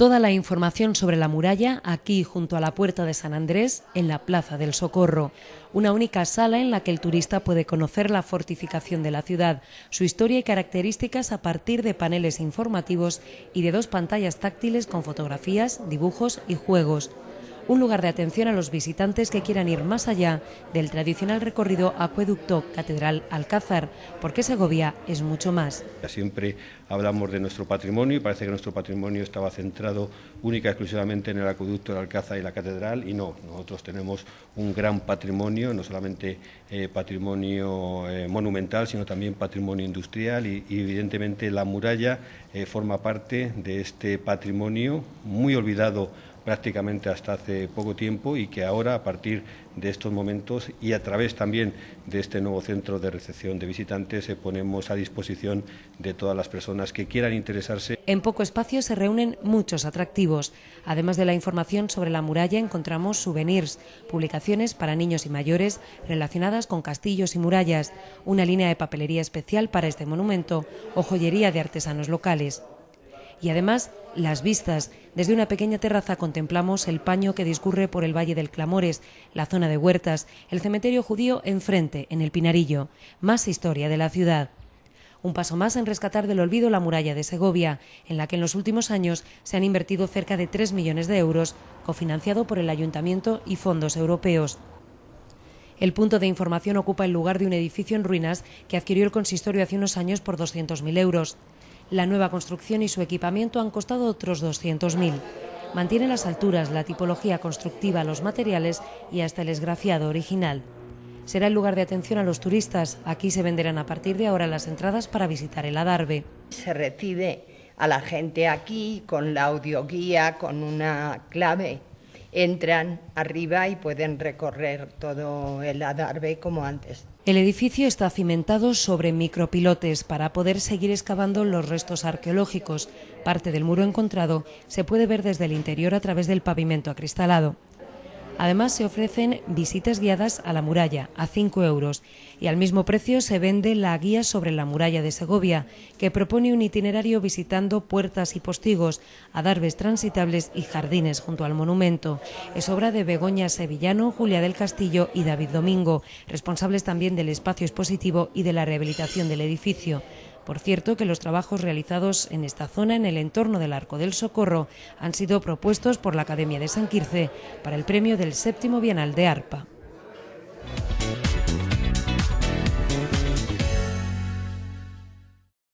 Toda la información sobre la muralla aquí junto a la Puerta de San Andrés, en la Plaza del Socorro. Una única sala en la que el turista puede conocer la fortificación de la ciudad, su historia y características a partir de paneles informativos y de dos pantallas táctiles con fotografías, dibujos y juegos un lugar de atención a los visitantes que quieran ir más allá del tradicional recorrido acueducto Catedral Alcázar, porque Segovia es mucho más. Siempre hablamos de nuestro patrimonio y parece que nuestro patrimonio estaba centrado única y exclusivamente en el acueducto de Alcázar y la Catedral, y no, nosotros tenemos un gran patrimonio, no solamente eh, patrimonio eh, monumental, sino también patrimonio industrial y, evidentemente la muralla eh, forma parte de este patrimonio muy olvidado prácticamente hasta hace poco tiempo y que ahora, a partir de estos momentos y a través también de este nuevo centro de recepción de visitantes, se eh, ponemos a disposición de todas las personas que quieran interesarse. En poco espacio se reúnen muchos atractivos. Además de la información sobre la muralla, encontramos souvenirs, publicaciones para niños y mayores relacionadas con castillos y murallas, una línea de papelería especial para este monumento o joyería de artesanos locales. Y además, las vistas. Desde una pequeña terraza contemplamos el paño que discurre por el Valle del Clamores, la zona de huertas, el cementerio judío enfrente, en el Pinarillo. Más historia de la ciudad. Un paso más en rescatar del olvido la muralla de Segovia, en la que en los últimos años se han invertido cerca de 3 millones de euros, cofinanciado por el ayuntamiento y fondos europeos. El punto de información ocupa el lugar de un edificio en ruinas que adquirió el consistorio hace unos años por 200.000 euros. La nueva construcción y su equipamiento han costado otros 200.000. Mantiene las alturas, la tipología constructiva, los materiales y hasta el esgrafiado original. Será el lugar de atención a los turistas. Aquí se venderán a partir de ahora las entradas para visitar el Adarve. Se recibe a la gente aquí con la audioguía, con una clave entran arriba y pueden recorrer todo el adarve como antes. El edificio está cimentado sobre micropilotes para poder seguir excavando los restos arqueológicos. Parte del muro encontrado se puede ver desde el interior a través del pavimento acristalado. Además, se ofrecen visitas guiadas a la muralla, a 5 euros, y al mismo precio se vende la guía sobre la muralla de Segovia, que propone un itinerario visitando puertas y postigos, adarves transitables y jardines junto al monumento. Es obra de Begoña Sevillano, Julia del Castillo y David Domingo, responsables también del espacio expositivo y de la rehabilitación del edificio. Por cierto, que los trabajos realizados en esta zona, en el entorno del Arco del Socorro, han sido propuestos por la Academia de San Quirce para el premio del séptimo Bienal de ARPA.